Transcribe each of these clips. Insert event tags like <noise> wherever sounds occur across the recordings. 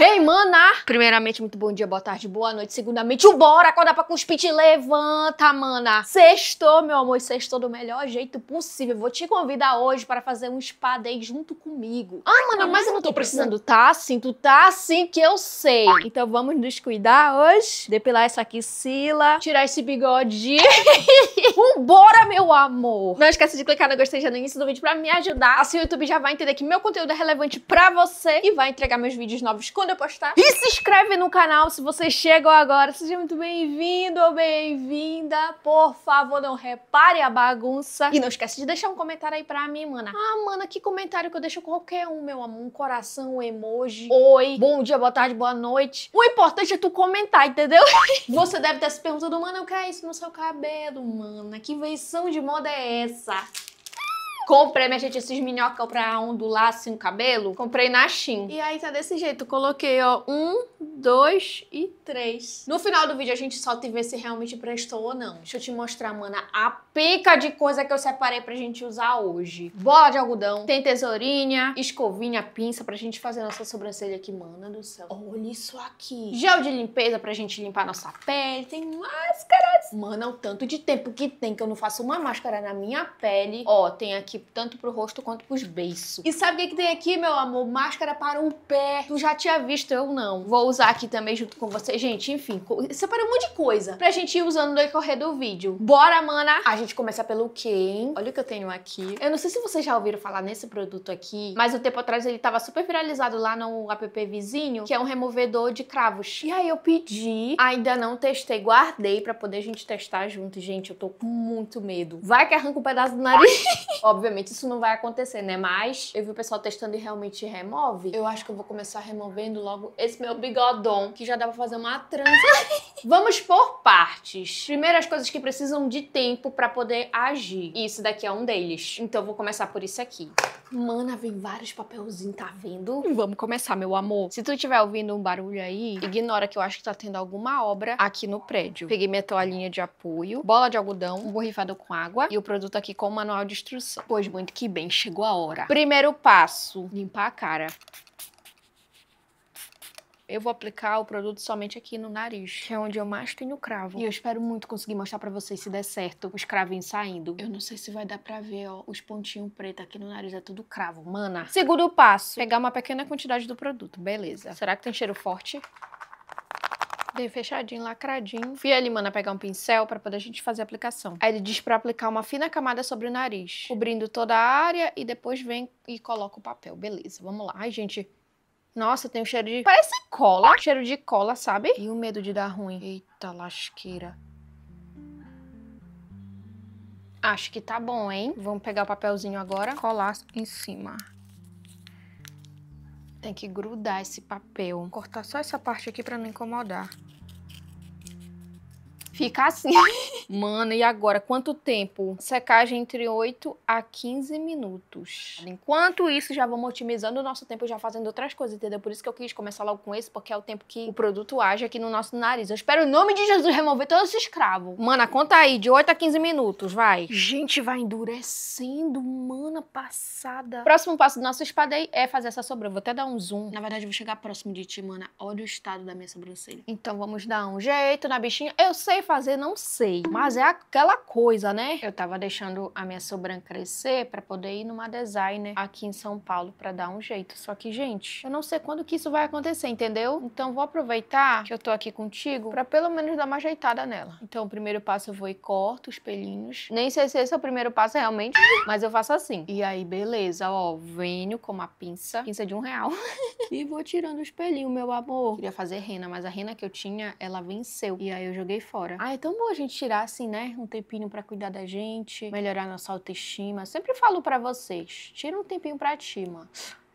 Ei, mana! Primeiramente, muito bom dia, boa tarde, boa noite. Segundamente, o bora acordar pra cuspir, te levanta, mana! Sextou, meu amor, sextou do melhor jeito possível. Vou te convidar hoje para fazer um spa day junto comigo. Ah, mana, ah, mas eu não tô precisando. Tá sim, tu tá assim que eu sei. Então vamos nos cuidar hoje, depilar essa axila, tirar esse bigode. Vambora, <laughs> meu amor! Não esqueça de clicar no gostei já no início do vídeo pra me ajudar. Assim o YouTube já vai entender que meu conteúdo é relevante pra você e vai entregar meus vídeos novos com quando eu postar. E se inscreve no canal se você chegou agora. Seja muito bem-vindo ou bem-vinda. Por favor, não repare a bagunça. E não esquece de deixar um comentário aí pra mim, mana. Ah, mana, que comentário que eu deixo qualquer um, meu amor. Um coração, um emoji. Oi. Bom dia, boa tarde, boa noite. O importante é tu comentar, entendeu? <laughs> você deve estar se perguntando, mana, o que é isso no seu cabelo, mana? Que invenção de moda é essa? Comprei, minha gente, esses minhocas pra ondular assim o cabelo. Comprei na Shein. E aí tá desse jeito. Coloquei, ó, um, dois e três. No final do vídeo a gente solta e vê se realmente prestou ou não. Deixa eu te mostrar, mana, a pica de coisa que eu separei pra gente usar hoje. Bola de algodão, tem tesourinha, escovinha, pinça pra gente fazer nossa sobrancelha aqui, mana do céu. Olha isso aqui. Gel de limpeza pra gente limpar nossa pele, tem máscaras. Mana, o tanto de tempo que tem que eu não faço uma máscara na minha pele. Ó, tem aqui Tipo, tanto pro rosto quanto pros beiços. E sabe o que, que tem aqui, meu amor? Máscara para o pé. Tu já tinha visto, eu não. Vou usar aqui também junto com você. Gente, enfim, separa um monte de coisa pra gente ir usando no decorrer do vídeo. Bora, mana! A gente começa pelo quê, hein? Olha o que eu tenho aqui. Eu não sei se vocês já ouviram falar nesse produto aqui, mas um tempo atrás ele tava super viralizado lá no app vizinho, que é um removedor de cravos. E aí eu pedi, ainda não testei, guardei pra poder a gente testar junto. Gente, eu tô com muito medo. Vai que arranca um pedaço do nariz. <laughs> Óbvio Obviamente isso não vai acontecer, né? Mas eu vi o pessoal testando e realmente remove. Eu acho que eu vou começar removendo logo esse meu bigodão, que já dá pra fazer uma trança. <laughs> Vamos por partes. Primeiro as coisas que precisam de tempo pra poder agir. E isso daqui é um deles. Então eu vou começar por isso aqui. Mana, vem vários papelzinhos, tá vendo? Vamos começar, meu amor. Se tu estiver ouvindo um barulho aí, ignora que eu acho que tá tendo alguma obra aqui no prédio. Peguei minha toalhinha de apoio, bola de algodão, um borrifado com água e o produto aqui com o manual de instrução. Pois muito que bem, chegou a hora. Primeiro passo, limpar a cara. Eu vou aplicar o produto somente aqui no nariz, que é onde eu mais tenho cravo. E eu espero muito conseguir mostrar pra vocês se der certo os cravinhos saindo. Eu não sei se vai dar pra ver, ó, os pontinhos pretos aqui no nariz, é tudo cravo, mana. Segundo passo, pegar uma pequena quantidade do produto, beleza. Será que tem cheiro forte? fechadinho, lacradinho. Fui ali, mano, pegar um pincel para poder a gente fazer a aplicação. Aí ele diz para aplicar uma fina camada sobre o nariz, cobrindo toda a área e depois vem e coloca o papel. Beleza, vamos lá. Ai, gente, nossa, tem um cheiro de... Parece cola. Cheiro de cola, sabe? E o medo de dar ruim. Eita lasqueira. Acho que tá bom, hein? Vamos pegar o papelzinho agora, colar em cima tem que grudar esse papel. Cortar só essa parte aqui para não incomodar. Fica assim. Mano, e agora? Quanto tempo? Secagem entre 8 a 15 minutos. Enquanto isso, já vamos otimizando o nosso tempo, já fazendo outras coisas, entendeu? Por isso que eu quis começar logo com esse, porque é o tempo que o produto age aqui no nosso nariz. Eu espero, em nome de Jesus, remover todos os escravos. Mana, conta aí, de 8 a 15 minutos, vai. Gente, vai endurecendo, mana passada. Próximo passo do nosso espadei é fazer essa sobrancelha. Vou até dar um zoom. Na verdade, eu vou chegar próximo de ti, mana. Olha o estado da minha sobrancelha. Então, vamos dar um jeito na bichinha. Eu sei fazer, não sei. Mas é aquela coisa, né? Eu tava deixando a minha sobrancelha crescer para poder ir numa designer aqui em São Paulo para dar um jeito. Só que, gente, eu não sei quando que isso vai acontecer, entendeu? Então vou aproveitar que eu tô aqui contigo para pelo menos dar uma ajeitada nela. Então o primeiro passo eu vou e corto os pelinhos. Nem sei se esse é o primeiro passo realmente, mas eu faço assim. E aí, beleza, ó, venho com uma pinça, pinça de um real, <laughs> e vou tirando os pelinhos, meu amor. Queria fazer rena, mas a rena que eu tinha, ela venceu. E aí eu joguei fora. Né? Ah, é tão bom a gente tirar, assim, né? Um tempinho para cuidar da gente, melhorar nossa autoestima. Sempre falo para vocês: tira um tempinho pra ti, mano.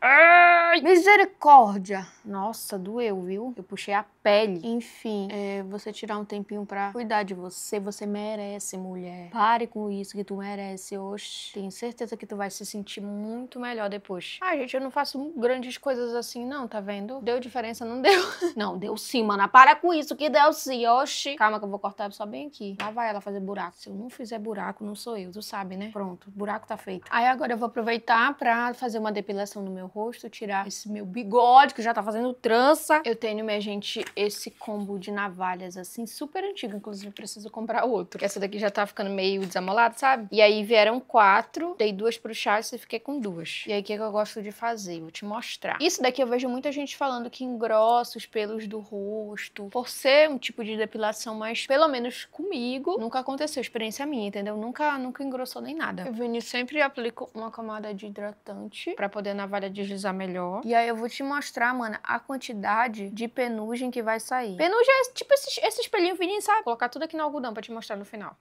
Ai, misericórdia! Nossa, doeu, viu? Eu puxei a pele. Enfim, é, você tirar um tempinho pra cuidar de você. Você merece, mulher. Pare com isso que tu merece. hoje tenho certeza que tu vai se sentir muito melhor depois. Ah, gente, eu não faço grandes coisas assim, não, tá vendo? Deu diferença? Não deu. <laughs> Não, deu sim, mana. Para com isso que deu sim. Oxi. Calma que eu vou cortar só bem aqui. Lá vai ela fazer buraco. Se eu não fizer buraco, não sou eu. Tu sabe, né? Pronto, buraco tá feito. Aí agora eu vou aproveitar pra fazer uma depilação no meu rosto, tirar esse meu bigode que já tá fazendo trança. Eu tenho minha gente esse combo de navalhas, assim, super antigo. Inclusive, preciso comprar outro. Essa daqui já tá ficando meio desamolada, sabe? E aí vieram quatro, dei duas pro Charles e fiquei com duas. E aí, o que, é que eu gosto de fazer? Vou te mostrar. Isso daqui eu vejo muita gente falando que engrossa os pelos do rosto. Por ser um tipo de depilação, mas pelo menos comigo, nunca aconteceu. Experiência minha, entendeu? Nunca, nunca engrossou nem nada. Eu, Vini, sempre aplico uma camada de hidratante pra poder a navalha deslizar melhor. E aí eu vou te mostrar, mano, a quantidade de penugem que vai sair. Penugem é tipo esse, esse espelhinho fininho, sabe? Vou colocar tudo aqui no algodão pra te mostrar no final.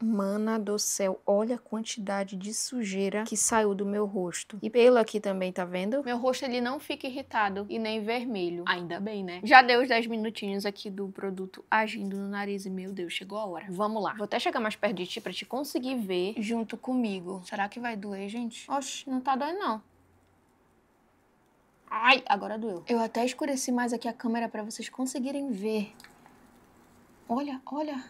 Mana do céu, olha a quantidade de sujeira que saiu do meu rosto. E pelo aqui também, tá vendo? Meu rosto ele não fica irritado e nem vermelho. Ainda bem, né? Já deu os 10 minutinhos aqui do produto agindo no nariz e meu Deus, chegou a hora. Vamos lá. Vou até chegar mais perto de ti pra te conseguir ver junto comigo. Será que vai doer, gente? Oxe, não tá doendo não. Ai, agora doeu. Eu até escureci mais aqui a câmera para vocês conseguirem ver. Olha, olha.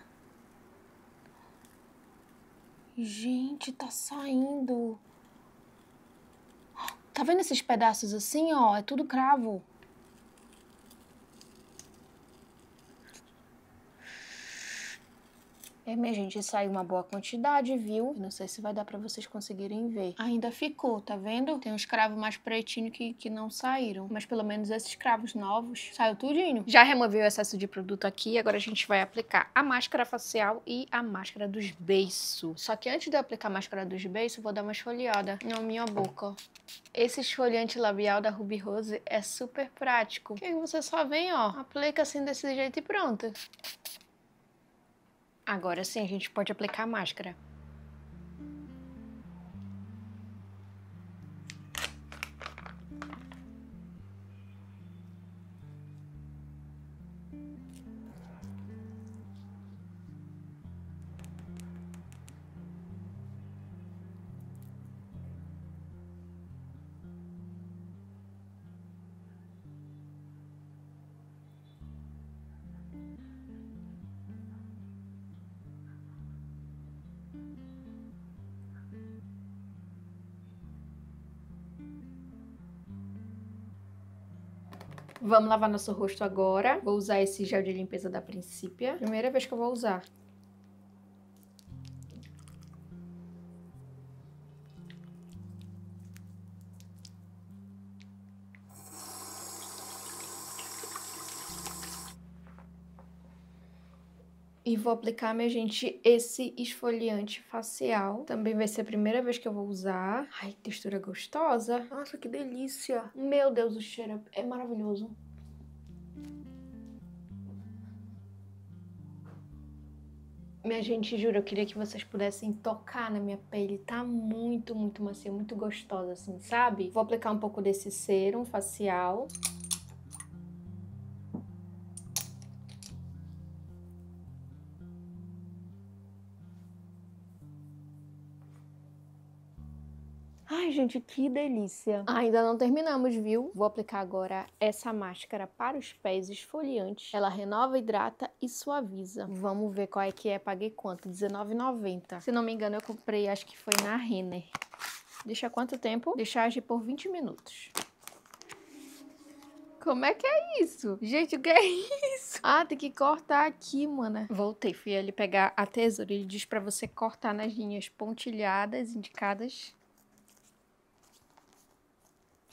Gente, tá saindo. Tá vendo esses pedaços assim, ó? É tudo cravo. É, minha gente, saiu uma boa quantidade, viu? Não sei se vai dar pra vocês conseguirem ver. Ainda ficou, tá vendo? Tem uns cravos mais pretinhos que, que não saíram. Mas pelo menos esses cravos novos saiu tudinho. Já removi o excesso de produto aqui, agora a gente vai aplicar a máscara facial e a máscara dos beiços. Só que antes de eu aplicar a máscara dos beiços, vou dar uma esfoliada na minha boca. Esse esfoliante labial da Ruby Rose é super prático. Que você só vem, ó, aplica assim desse jeito e pronto. Agora sim a gente pode aplicar a máscara. Vamos lavar nosso rosto agora. Vou usar esse gel de limpeza da Princípia. Primeira vez que eu vou usar. e vou aplicar, minha gente, esse esfoliante facial. Também vai ser a primeira vez que eu vou usar. Ai, textura gostosa. Nossa, que delícia. Meu Deus, o cheiro é maravilhoso. Minha gente, juro, eu queria que vocês pudessem tocar na minha pele. Tá muito, muito macia, muito gostosa, assim, sabe? Vou aplicar um pouco desse serum facial. gente, que delícia. Ainda não terminamos, viu? Vou aplicar agora essa máscara para os pés esfoliante. Ela renova, hidrata e suaviza. Vamos ver qual é que é. Paguei quanto? R$19,90. Se não me engano, eu comprei, acho que foi na Renner. Deixa quanto tempo? Deixar agir por 20 minutos. Como é que é isso? Gente, o que é isso? <laughs> Ah, tem que cortar aqui, mana. Voltei, fui ali pegar a tesoura. Ele diz para você cortar nas linhas pontilhadas indicadas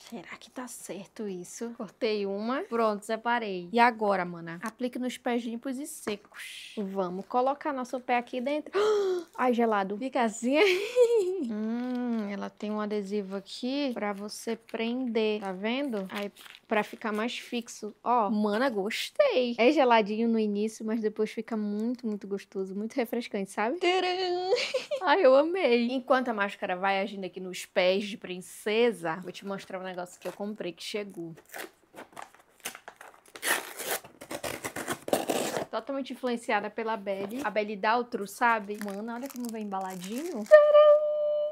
Será que tá certo isso? Cortei uma. Pronto, separei. E agora, mana? Aplique nos pés limpos e secos. Vamos colocar nosso pé aqui dentro. <gasps> Ai, gelado. Fica assim. <laughs> hum, ela tem um adesivo aqui pra você prender. Tá vendo? Aí, pra ficar mais fixo. Ó, mana, gostei. É geladinho no início, mas depois fica muito, muito gostoso. Muito refrescante, sabe? Tcharam! Ai, eu amei. Enquanto a máscara vai agindo aqui nos pés de princesa, vou te mostrar um negócio negócio que eu comprei que chegou. Totalmente influenciada pela Belly. A Belly Daltro, sabe? Mano, olha como vem embaladinho. Tcharam!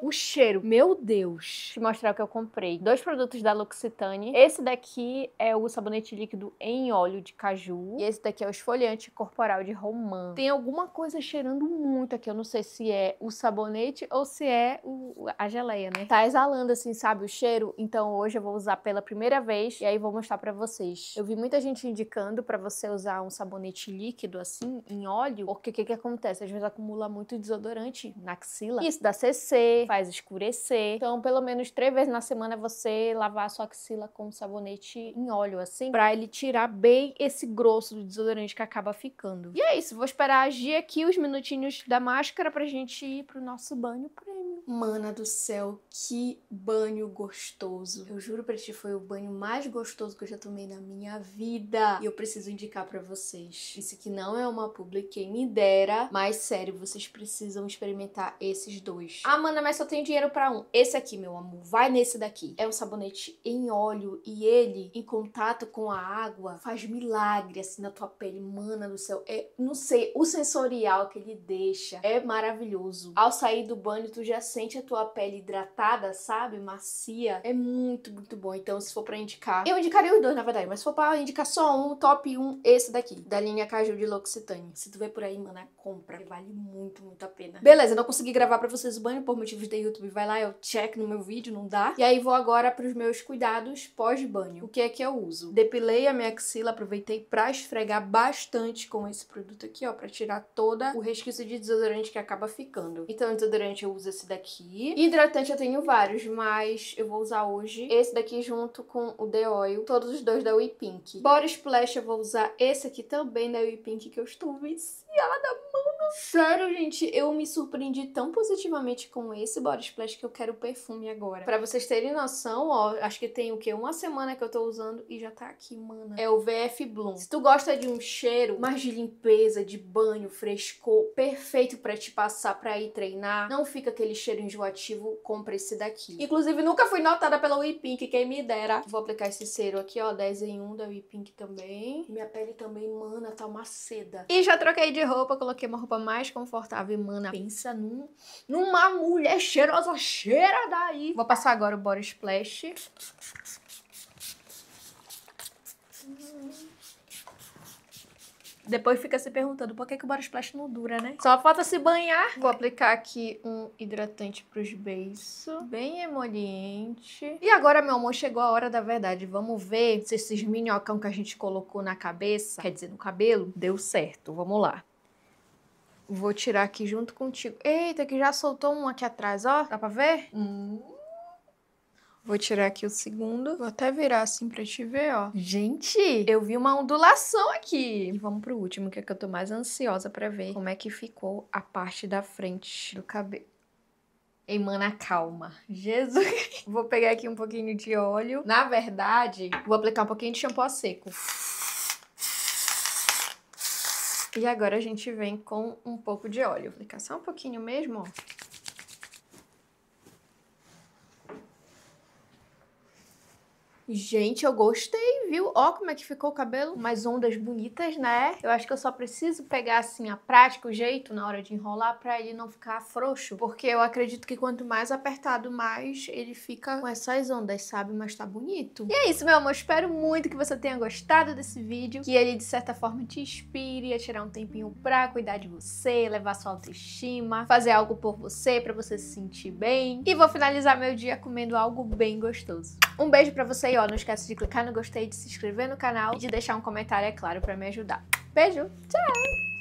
o cheiro, meu Deus. Te mostrar o que eu comprei. Dois produtos da L'Occitane. Esse daqui é o sabonete líquido em óleo de caju. E esse daqui é o esfoliante corporal de romã. Tem alguma coisa cheirando muito aqui. Eu não sei se é o sabonete ou se é o, a geleia, né? Tá exalando assim, sabe, o cheiro. Então hoje eu vou usar pela primeira vez e aí vou mostrar pra vocês. Eu vi muita gente indicando pra você usar um sabonete líquido assim, em óleo. Porque o que que acontece? Às vezes acumula muito desodorante na axila. Isso dá CC, faz escurecer. Então, pelo menos três vezes na semana é você lavar a sua axila com sabonete em óleo, assim, pra ele tirar bem esse grosso do desodorante que acaba ficando. E é isso, vou esperar agir aqui os minutinhos da máscara pra gente ir pro nosso banho premium. Mana do céu, que banho gostoso. Eu juro pra ti, foi o banho mais gostoso que eu já tomei na minha vida. E eu preciso indicar pra vocês. Isso aqui não é uma publi, quem me dera, mas sério, vocês precisam experimentar esses dois. Ah, mana, mas só tenho dinheiro para um. Esse aqui, meu amor, vai nesse daqui. É um sabonete em óleo e ele, em contato com a água, faz milagre assim na tua pele, mana do céu. É, não sei, o sensorial que ele deixa é maravilhoso. Ao sair do banho, tu já sente a tua pele hidratada, sabe? Macia. É muito, muito bom. Então, se for para indicar, eu indicaria os dois, na verdade, mas se for para indicar só um, top 1, um, esse daqui, da linha Caju de L'Occitane. Se tu vê por aí, mana, é compra. Vale muito, muito a pena. Beleza, não consegui gravar para vocês o banho por motivo vídeos da YouTube, vai lá, eu check no meu vídeo, não dá. E aí vou agora para os meus cuidados pós-banho. O que é que eu uso? Depilei a minha axila, aproveitei para esfregar bastante com esse produto aqui, ó, para tirar toda o resquício de desodorante que acaba ficando. Então, desodorante eu uso esse daqui. Hidratante eu tenho vários, mas eu vou usar hoje esse daqui junto com o The Oil, todos os dois da We Pink. Body Splash eu vou usar esse aqui também da We Pink, que eu estou viciada, mano! Sério, gente, eu me surpreendi tão positivamente com esse body splash que eu quero perfume agora. Pra vocês terem noção, ó, acho que tem o quê? Uma semana que eu tô usando e já tá aqui, mana. É o VF Bloom. Se tu gosta de um cheiro mais de limpeza, de banho, frescor, perfeito pra te passar pra ir treinar, não fica aquele cheiro enjoativo, compra esse daqui. Inclusive, nunca fui notada pela Pink, quem me dera. Vou aplicar esse cero aqui, ó, 10 em 1 da Pink também. Minha pele também, mana, tá uma seda. E já troquei de roupa, coloquei uma roupa roupa mais confortável, mana, pensa num, numa mulher cheirosa, cheira daí. Vou passar agora o Body Splash. Depois fica se perguntando por que, que o body splash não dura, né? Só falta se banhar. Vou aplicar aqui um hidratante pros beiços. Bem emoliente. E agora, meu amor, chegou a hora da verdade. Vamos ver se esses minhocão que a gente colocou na cabeça, quer dizer, no cabelo, deu certo. Vamos lá. Vou tirar aqui junto contigo. Eita, que já soltou um aqui atrás, ó. Dá pra ver? Hum. Vou tirar aqui o segundo. Vou até virar assim pra te ver, ó. Gente, eu vi uma ondulação aqui. E vamos pro último, que é que eu tô mais ansiosa pra ver. Como é que ficou a parte da frente do cabelo. mana, calma. Jesus. Vou pegar aqui um pouquinho de óleo. Na verdade, vou aplicar um pouquinho de shampoo a seco. E agora a gente vem com um pouco de óleo. Vou aplicar só um pouquinho mesmo, ó. Gente, eu gostei, viu? Ó como é que ficou o cabelo. Mais ondas bonitas, né? Eu acho que eu só preciso pegar, assim, a prática, o jeito na hora de enrolar pra ele não ficar frouxo. Porque eu acredito que quanto mais apertado, mais ele fica com essas ondas, sabe? Mas tá bonito. E é isso, meu amor. Espero muito que você tenha gostado desse vídeo. Que ele, de certa forma, te inspire a tirar um tempinho pra cuidar de você, levar sua autoestima, fazer algo por você, pra você se sentir bem. E vou finalizar meu dia comendo algo bem gostoso. Um beijo pra vocês aí, ó, não esquece de clicar no gostei, de se inscrever no canal e de deixar um comentário, é claro, para me ajudar. Beijo, tchau!